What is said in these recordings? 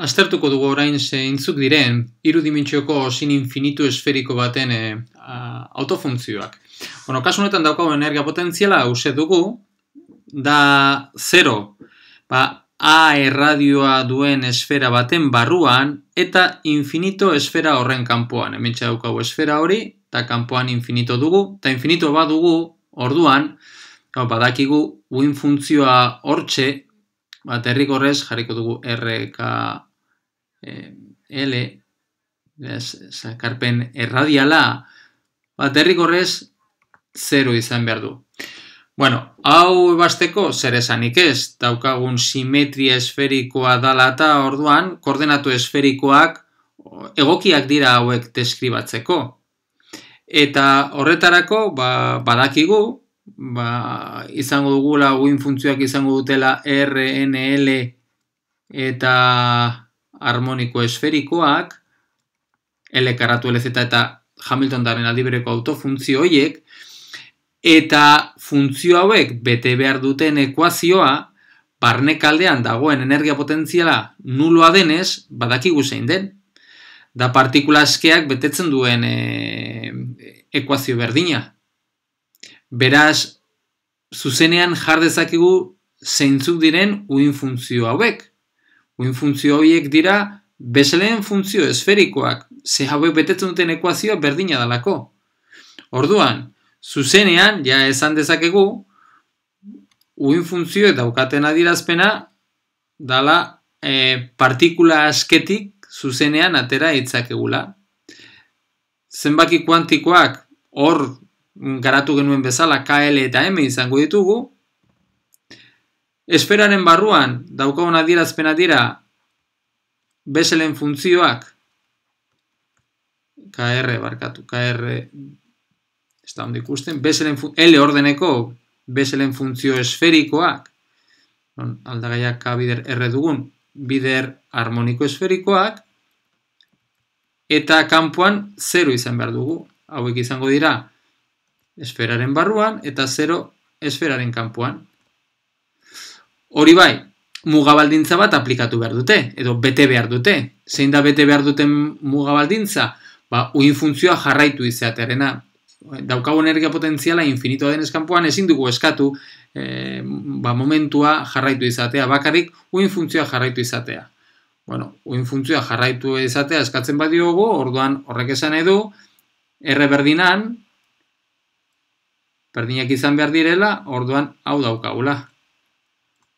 Aztertuko dugu orain zeintzuk diren, irudimintxoko sin infinitu esferiko baten eh, autofuntzioak. Bueno, kasu honetan daukago energia potentziala, uste dugu, da 0 ba, A erradioa duen esfera baten barruan, eta infinito esfera horren kanpoan. Hemen txadukago esfera hori, eta kanpoan infinito dugu, eta infinito bat dugu, orduan, ba, badakigu, uin funtzioa hortxe, Ba, terrik horrez, jarriko dugu RK e, L, zakarpen erradiala, bat errik zero izan behar du. Bueno, hau ebasteko, zer esanik ez, daukagun simetria esferikoa dala eta orduan, koordenatu esferikoak egokiak dira hauek deskribatzeko. Eta horretarako, ba, badakigu, ba, izango dugula, guin funtzioak izango dutela R, N, L, eta harmoniko esferikoak, L karatu LZ eta Hamilton daren aldibereko autofuntzio horiek, eta funtzio hauek bete behar duten ekuazioa, barnekaldean dagoen energia potentziala nuloa denez, badakigu zein den, da partikula askeak betetzen duen eh, ekuazio berdina. Beraz, zuzenean jar dezakigu zeintzuk diren uin funtzio hauek. Uin funtzio horiek dira bezaleen funtzio esferikoak ze hauek betetzen duten ekuazioa berdina dalako. Orduan, zuzenean, ja esan dezakegu, uin funtzioet daukaten adirazpena dala e, partikula asketik zuzenean atera itzakegula. Zenbaki kuantikoak hor garatu genuen bezala KL eta M izango ditugu, Esferaren barruan daukagun adierazpena dira Besselen funtzioak KR barkatu, KR ez da ikusten usten, L ordeneko Besselen funtzio esferikoak non, aldagaiak K bider R dugun bider harmoniko esferikoak eta kanpoan 0 izan behar dugu hauek izango dira esferaren barruan eta 0 esferaren kanpoan Hori bai, mugabaldintza bat aplikatu behar dute, edo bete behar dute. Zein da bete behar duten mugabaldintza? Ba, uin funtzioa jarraitu izatearena. Daukago energia potentziala infinitoa den eskanpoan ezin dugu eskatu, eh, ba, momentua jarraitu izatea. Bakarik, uin funtzioa jarraitu izatea. Bueno, uin funtzioa jarraitu izatea eskatzen bat orduan horrek esan edu, erre berdinan, berdinak izan behar direla, orduan hau daukagula.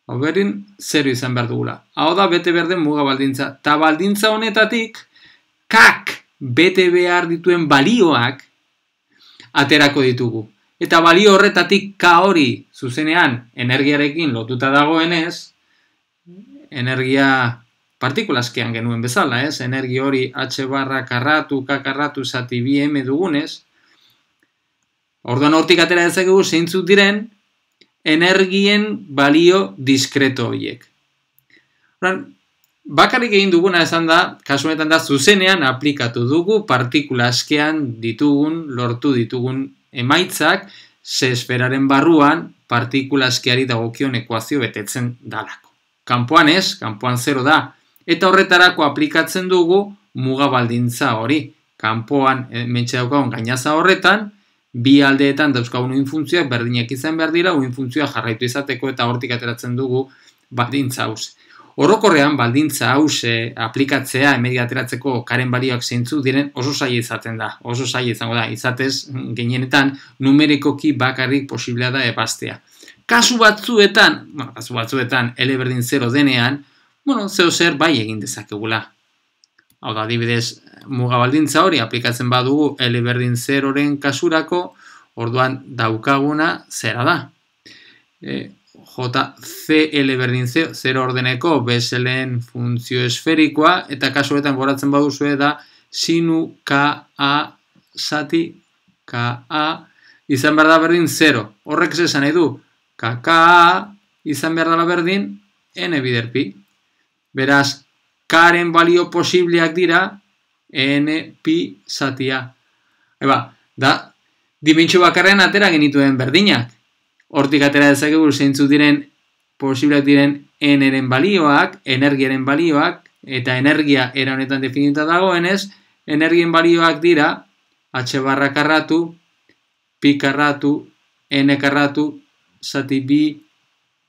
Hau berdin, zero izan behar dugula. Hau da, bete berden muga baldintza. Ta baldintza honetatik, kak bete behar dituen balioak aterako ditugu. Eta balio horretatik ka hori zuzenean energiarekin lotuta dagoenez, energia partikulaskean genuen bezala, ez? Energia hori H barra karratu, K karratu, zati bi M dugunez, Orduan hortik atera dezakegu zeintzuk diren energien balio diskreto horiek. Oran, bakarrik egin duguna esan da, kasu da, zuzenean aplikatu dugu partikula askean ditugun, lortu ditugun emaitzak, esperaren barruan partikula askeari dagokion ekuazio betetzen dalako. Kanpoan ez, kanpoan zero da, eta horretarako aplikatzen dugu muga hori. Kanpoan, eh, mentxe daukagun gainaza horretan, bi aldeetan dauzka uin funtzioak berdinak izan behar dira uin funtzioa jarraitu izateko eta hortik ateratzen dugu baldintza hause. Orokorrean baldintza hause aplikatzea emedia ateratzeko karen balioak zeintzu diren oso saia izaten da. Oso saia izango da, izatez gehienetan numerikoki bakarrik posiblea da ebastea. Kasu batzuetan, bueno, kasu batzuetan berdin zero denean, bueno, zeo zer bai egin dezakegula. Hau da, adibidez, mugabaldintza hori aplikatzen badugu L berdin 0ren kasurako, orduan daukaguna zera da. E, L berdin 0 ordeneko beselen funtzio esferikoa eta kasuetan goratzen baduzu da sinu ka A sati ka A izan berda berdin 0. Horrek ze izan edu izan berda la berdin N biderpi. Beraz, karen balio posibleak dira, NP zatia. Eba, da, dimentsio bakarrean atera genituen berdinak. Hortik atera dezakegu zeintzu diren, posibilak diren n eren balioak, energiaren balioak, eta energia era honetan definita dagoen ez, energien balioak dira, h barra karratu, pi karratu, n karratu, zati bi,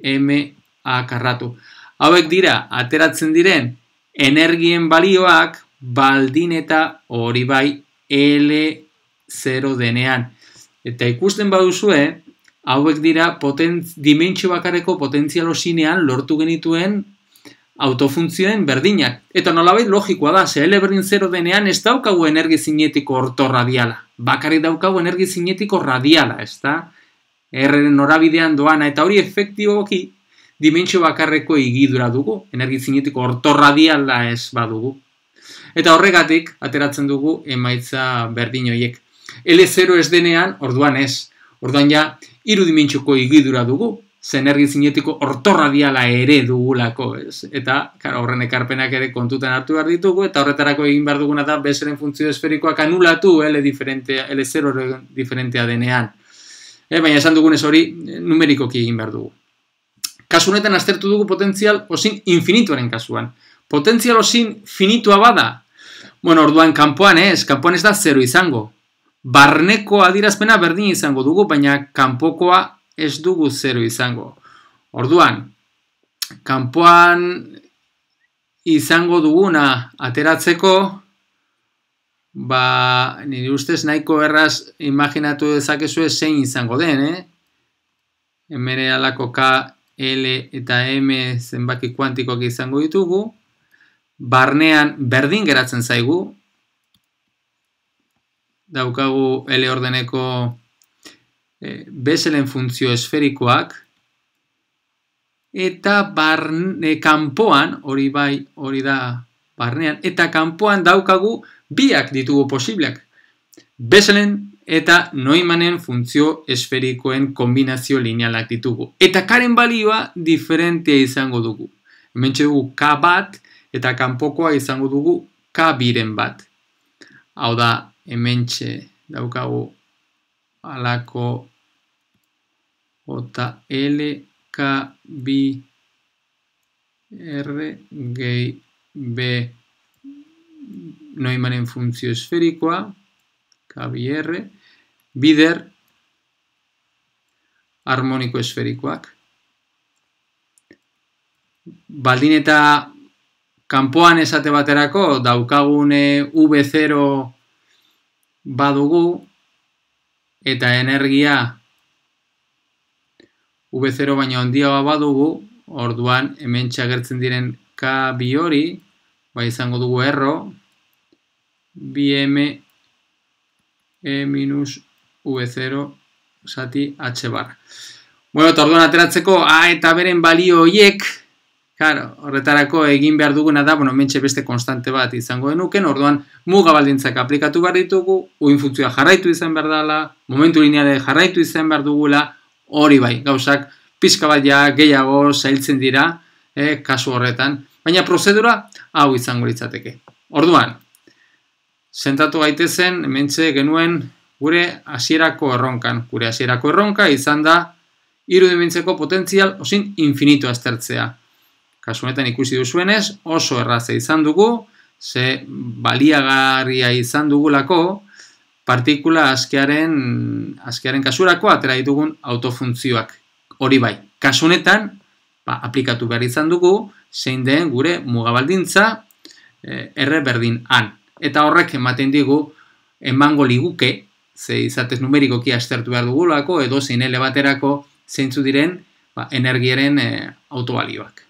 m, a karratu. Hauek dira, ateratzen diren, energien balioak, baldin eta hori bai L0 denean. Eta ikusten baduzue, hauek dira potentz, dimentsio bakareko potentzial osinean lortu genituen autofuntzioen berdinak. Eta nolabait logikoa da, ze L 0 denean ez daukagu energi zinetiko orto radiala. Bakarrik daukagu energi zinetiko radiala, ez da? Erren norabidean doana, eta hori efektiboki dimentsio bakarreko higidura dugu, energi zinetiko orto radiala ez badugu. Eta horregatik, ateratzen dugu emaitza berdin horiek. L0 ez denean, orduan ez. Orduan ja, irudimintxuko igidura dugu, zenergi zinetiko ortorra diala ere dugulako, ez? Eta, kara horren ekarpenak ere kontutan hartu behar ditugu, eta horretarako egin behar duguna da, bezaren funtzio esferikoak anulatu, L0 diferentea denean. E, baina esan dugunez hori eh, numerikoki egin behar dugu. Kasunetan aztertu dugu potentzial osin infinituaren kasuan potentzial osin finitua bada. Bueno, orduan kanpoan ez, kanpoan ez da zero izango. Barneko adirazpena berdin izango dugu, baina kanpokoa ez dugu zero izango. Orduan, kanpoan izango duguna ateratzeko, ba, nire ustez nahiko erraz imaginatu dezakezu zein izango den, eh? Hemen alako K, L eta M zenbaki kuantikoak izango ditugu barnean berdin geratzen zaigu, daukagu L ordeneko e, eh, bezelen funtzio esferikoak, eta barne, eh, kanpoan, hori bai, hori da barnean, eta kanpoan daukagu biak ditugu posibleak. Bezelen eta noimanen funtzio esferikoen kombinazio linealak ditugu. Eta karen balioa diferentia izango dugu. Hemen dugu K bat, eta kanpokoa izango dugu K biren bat. Hau da, hementxe daukagu alako ota L K B R g B noimaren funtzio esferikoa K B R bider harmoniko esferikoak Baldin eta kanpoan esate baterako daukagun eh, V0 badugu eta energia V0 baino handiagoa badugu, orduan hemen txagertzen diren K bi hori, bai izango dugu erro, BM E minus V0 sati H bar. Bueno, torduan ateratzeko A eta beren balio hoiek Claro, horretarako egin behar duguna da, bueno, mentxe beste konstante bat izango denuken, orduan muga aplikatu behar ditugu, uin funtzioa jarraitu izan behar dala, momentu lineare jarraitu izan behar dugula, hori bai, gauzak pixka bat gehiago zailtzen dira, eh, kasu horretan, baina prozedura hau izango litzateke. Orduan, sentatu gaitezen, mentxe genuen gure hasierako erronkan, gure hasierako erronka izan da, irudimintzeko potentzial osin infinitu aztertzea. Kasunetan ikusi duzuenez, oso erraza izan dugu, ze baliagarria izan dugulako, partikula askearen, askearen kasurako atera ditugun autofuntzioak. Hori bai, kasunetan, ba, aplikatu behar izan dugu, zein den gure mugabaldintza eh, erre berdin han. Eta horrek ematen digu, emango liguke, ze izatez numerikoki astertu behar dugulako, edo zein ele baterako zeintzu diren ba, energiaren eh, autobalioak.